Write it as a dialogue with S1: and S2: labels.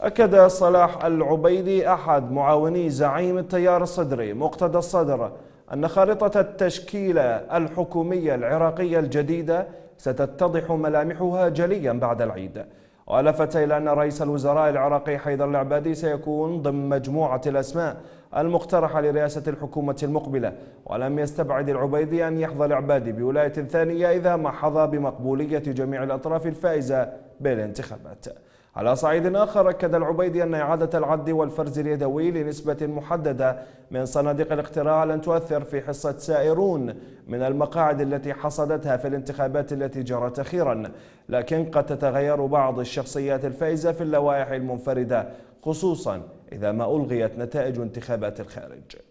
S1: أكد صلاح العبيدي أحد معاوني زعيم التيار الصدري مقتدى الصدر أن خارطة التشكيلة الحكومية العراقية الجديدة ستتضح ملامحها جليا بعد العيد ولفت إلى أن رئيس الوزراء العراقي حيدر العبادي سيكون ضمن مجموعة الأسماء المقترحة لرئاسة الحكومة المقبلة ولم يستبعد العبيدي أن يحظى العبادي بولاية ثانية إذا ما حظى بمقبولية جميع الأطراف الفائزة بالانتخابات على صعيد آخر أكد العبيدي أن إعادة العد والفرز اليدوي لنسبة محددة من صناديق الاقتراع لن تؤثر في حصة سائرون من المقاعد التي حصدتها في الانتخابات التي جرت أخيرا لكن قد تتغير بعض الشخصيات الفائزة في اللوائح المنفردة خصوصا إذا ما ألغيت نتائج انتخابات الخارج